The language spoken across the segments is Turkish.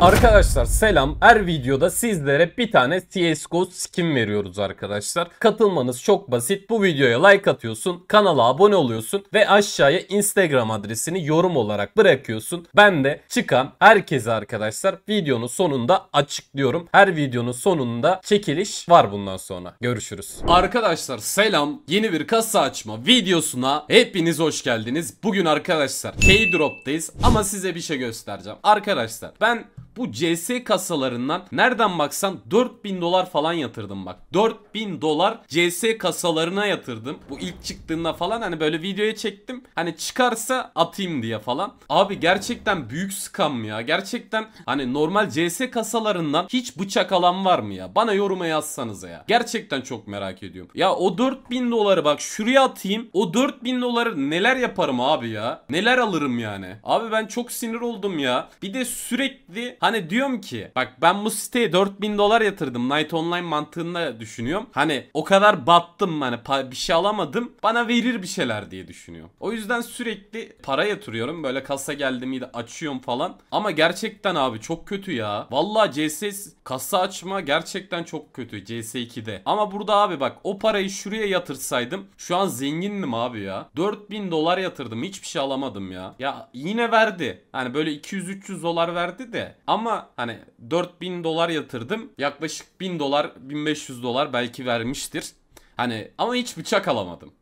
Arkadaşlar selam. Her videoda sizlere bir tane CSGO skin veriyoruz arkadaşlar. Katılmanız çok basit. Bu videoya like atıyorsun, kanala abone oluyorsun ve aşağıya Instagram adresini yorum olarak bırakıyorsun. Ben de çıkan herkese arkadaşlar videonun sonunda açıklıyorum. Her videonun sonunda çekiliş var bundan sonra. Görüşürüz. Arkadaşlar selam. Yeni bir kasa açma videosuna hepiniz hoş geldiniz. Bugün arkadaşlar K-Drop'tayız ama size bir şey göstereceğim. Arkadaşlar ben bu CS kasalarından nereden baksan 4000 dolar falan yatırdım bak. 4000 dolar CS kasalarına yatırdım. Bu ilk çıktığında falan hani böyle videoya çektim. Hani çıkarsa atayım diye falan. Abi gerçekten büyük skam ya. Gerçekten hani normal CS kasalarından hiç bıçak alan var mı ya? Bana yoruma yazsanız ya. Gerçekten çok merak ediyorum. Ya o 4000 doları bak şuraya atayım. O 4000 doları neler yaparım abi ya? Neler alırım yani? Abi ben çok sinir oldum ya. Bir de sürekli Hani diyorum ki bak ben bu siteye 4000 dolar yatırdım. Night Online mantığında düşünüyorum. Hani o kadar battım hani bir şey alamadım. Bana verir bir şeyler diye düşünüyorum. O yüzden sürekli para yatırıyorum. Böyle kasa geldi miydi açıyorum falan. Ama gerçekten abi çok kötü ya. Valla CS kasa açma gerçekten çok kötü CS2'de. Ama burada abi bak o parayı şuraya yatırsaydım şu an zengindim abi ya. 4000 dolar yatırdım hiçbir şey alamadım ya. Ya yine verdi. Hani böyle 200-300 dolar verdi de. Ama ama hani 4000 dolar yatırdım. Yaklaşık 1000 dolar 1500 dolar belki vermiştir. Hani ama hiç bıçak alamadım.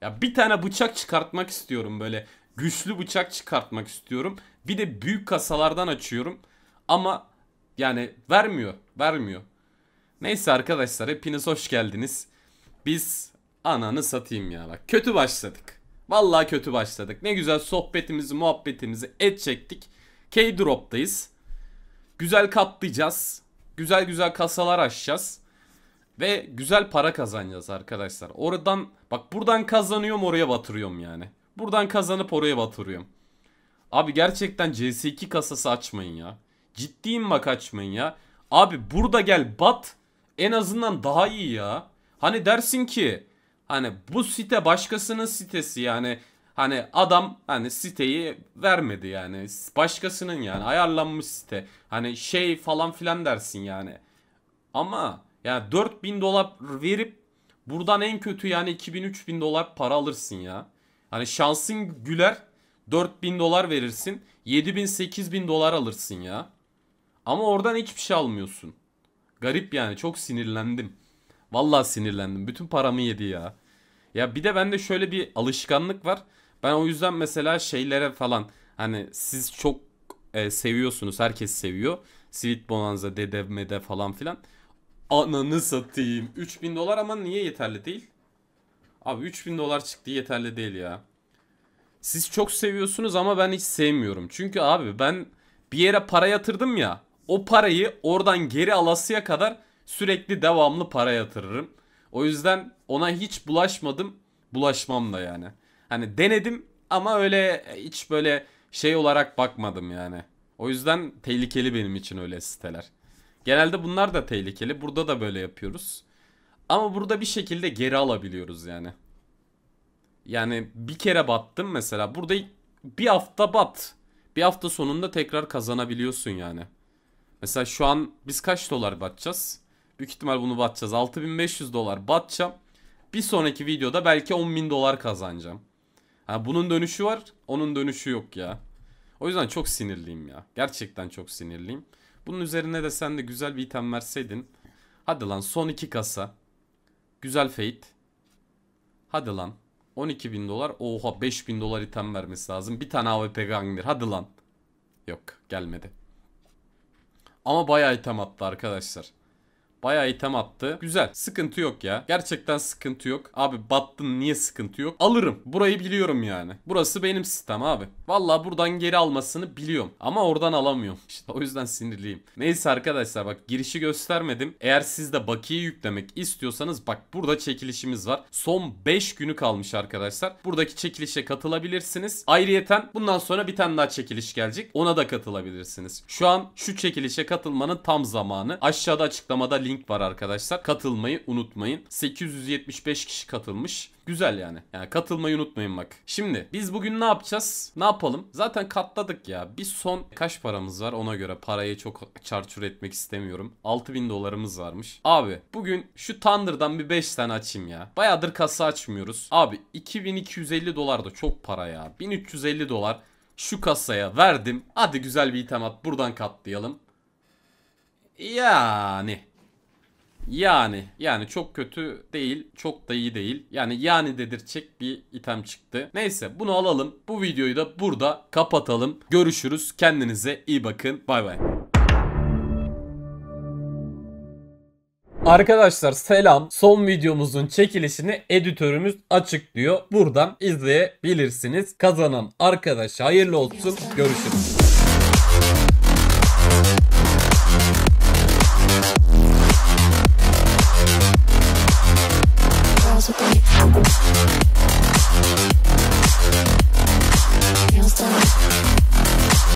Ya bir tane bıçak çıkartmak istiyorum böyle. Güçlü bıçak çıkartmak istiyorum. Bir de büyük kasalardan açıyorum. Ama yani vermiyor. Vermiyor. Neyse arkadaşlar hepiniz hoş geldiniz. Biz ananı satayım ya bak. Kötü başladık. Vallahi kötü başladık. Ne güzel sohbetimizi muhabbetimizi et çektik. K-Drop'tayız. Güzel katlayacağız. Güzel güzel kasalar açacağız. Ve güzel para kazanacağız arkadaşlar. Oradan bak buradan kazanıyorum oraya batırıyorum yani. Buradan kazanıp oraya batırıyorum. Abi gerçekten CS2 kasası açmayın ya. Ciddiyim bak açmayın ya. Abi burada gel bat en azından daha iyi ya. Hani dersin ki hani bu site başkasının sitesi yani Hani adam hani siteyi vermedi yani. Başkasının yani ayarlanmış site. Hani şey falan filan dersin yani. Ama yani 4000 dolar verip buradan en kötü yani 2000-3000 dolar para alırsın ya. Hani şansın güler 4000 dolar verirsin 7000-8000 dolar alırsın ya. Ama oradan hiçbir şey almıyorsun. Garip yani çok sinirlendim. Vallahi sinirlendim. Bütün paramı yedi ya. Ya bir de bende şöyle bir alışkanlık var. Ben o yüzden mesela şeylere falan hani siz çok e, seviyorsunuz. Herkes seviyor. Sweet Bonanza, Dede Mede falan filan. Ananı satayım. 3000 dolar ama niye yeterli değil? Abi 3000 dolar çıktı yeterli değil ya. Siz çok seviyorsunuz ama ben hiç sevmiyorum. Çünkü abi ben bir yere para yatırdım ya. O parayı oradan geri alasıya kadar sürekli devamlı para yatırırım. O yüzden ona hiç bulaşmadım. Bulaşmam da yani. Hani denedim ama öyle hiç böyle şey olarak bakmadım yani. O yüzden tehlikeli benim için öyle siteler. Genelde bunlar da tehlikeli. Burada da böyle yapıyoruz. Ama burada bir şekilde geri alabiliyoruz yani. Yani bir kere battım mesela. Burada bir hafta bat. Bir hafta sonunda tekrar kazanabiliyorsun yani. Mesela şu an biz kaç dolar batacağız? Büyük ihtimal bunu batacağız. 6500 dolar batacağım. Bir sonraki videoda belki 10.000 dolar kazanacağım. Ha, bunun dönüşü var. Onun dönüşü yok ya. O yüzden çok sinirliyim ya. Gerçekten çok sinirliyim. Bunun üzerine de sen de güzel bir item verseydin. Hadi lan son iki kasa. Güzel fate. Hadi lan. 12 dolar. Oha 5.000 dolar item vermesi lazım. Bir tane AWP gangdir. Hadi lan. Yok gelmedi. Ama bayağı item attı arkadaşlar. Baya item attı. Güzel. Sıkıntı yok ya. Gerçekten sıkıntı yok. Abi battın niye sıkıntı yok? Alırım. Burayı biliyorum yani. Burası benim sistem abi. Valla buradan geri almasını biliyorum. Ama oradan alamıyorum. İşte o yüzden sinirliyim. Neyse arkadaşlar bak girişi göstermedim. Eğer siz de bakiye yüklemek istiyorsanız bak burada çekilişimiz var. Son 5 günü kalmış arkadaşlar. Buradaki çekilişe katılabilirsiniz. Ayrıyeten bundan sonra bir tane daha çekiliş gelecek. Ona da katılabilirsiniz. Şu an şu çekilişe katılmanın tam zamanı. Aşağıda açıklamada link link var arkadaşlar. Katılmayı unutmayın. 875 kişi katılmış. Güzel yani. Yani katılmayı unutmayın bak. Şimdi biz bugün ne yapacağız? Ne yapalım? Zaten katladık ya. Bir son kaç paramız var ona göre. Parayı çok çarçur etmek istemiyorum. 6000 dolarımız varmış. Abi bugün şu Thunder'dan bir 5 tane açayım ya. Bayağıdır kasa açmıyoruz. Abi 2250 dolar da çok para ya. 1350 dolar şu kasaya verdim. Hadi güzel bir item at buradan katlayalım. Yani yani yani çok kötü değil çok da iyi değil. Yani yani dedirtecek bir item çıktı. Neyse bunu alalım. Bu videoyu da burada kapatalım. Görüşürüz. Kendinize iyi bakın. Bay bay. Arkadaşlar selam. Son videomuzun çekilişini editörümüz açıklıyor. Buradan izleyebilirsiniz. Kazanan arkadaşa hayırlı olsun. Görüşürüz.